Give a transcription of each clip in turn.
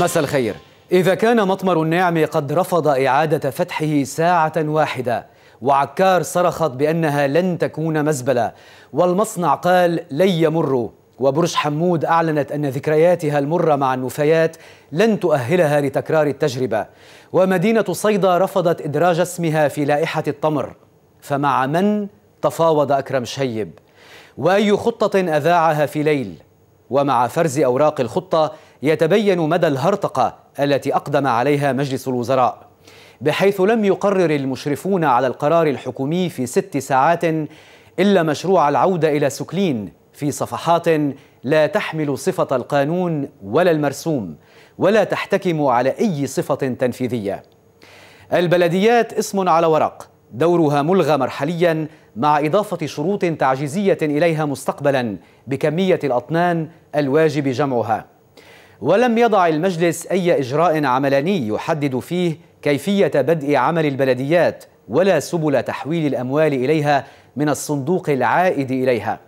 مساء الخير إذا كان مطمر النعم قد رفض إعادة فتحه ساعة واحدة وعكار صرخت بأنها لن تكون مزبلة والمصنع قال لن يمر وبرج حمود أعلنت أن ذكرياتها المرة مع النفايات لن تؤهلها لتكرار التجربة ومدينة صيدا رفضت إدراج اسمها في لائحة التمر فمع من تفاوض أكرم شيب وأي خطة أذاعها في ليل ومع فرز أوراق الخطة يتبين مدى الهرطقة التي أقدم عليها مجلس الوزراء بحيث لم يقرر المشرفون على القرار الحكومي في ست ساعات إلا مشروع العودة إلى سكلين في صفحات لا تحمل صفة القانون ولا المرسوم ولا تحتكم على أي صفة تنفيذية البلديات اسم على ورق دورها ملغى مرحليا مع إضافة شروط تعجيزية إليها مستقبلا بكمية الأطنان الواجب جمعها ولم يضع المجلس أي إجراء عملاني يحدد فيه كيفية بدء عمل البلديات ولا سبل تحويل الأموال إليها من الصندوق العائد إليها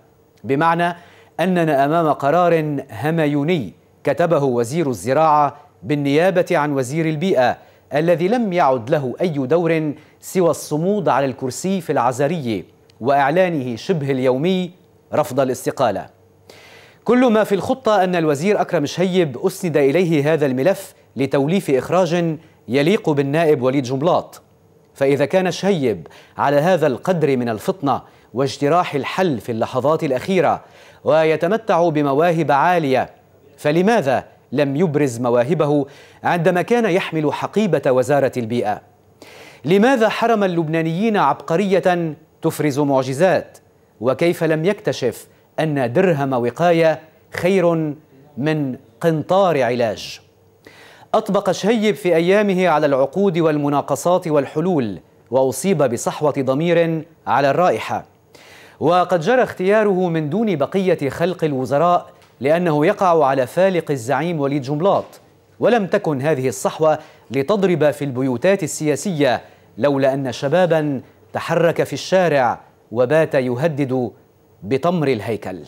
بمعنى أننا أمام قرار هميوني كتبه وزير الزراعة بالنيابة عن وزير البيئة الذي لم يعد له أي دور سوى الصمود على الكرسي في العزري وإعلانه شبه اليومي رفض الاستقالة كل ما في الخطة أن الوزير أكرم شهيب أسند إليه هذا الملف لتوليف إخراج يليق بالنائب وليد جملاط فإذا كان شهيب على هذا القدر من الفطنة واجتراح الحل في اللحظات الأخيرة ويتمتع بمواهب عالية فلماذا لم يبرز مواهبه عندما كان يحمل حقيبة وزارة البيئة؟ لماذا حرم اللبنانيين عبقرية تفرز معجزات؟ وكيف لم يكتشف أن درهم وقاية خير من قنطار علاج أطبق شهيب في أيامه على العقود والمناقصات والحلول وأصيب بصحوة ضمير على الرائحة وقد جرى اختياره من دون بقية خلق الوزراء لأنه يقع على فالق الزعيم وليد جملاط ولم تكن هذه الصحوة لتضرب في البيوتات السياسية لولا أن شبابا تحرك في الشارع وبات يهدد بتمر الهيكل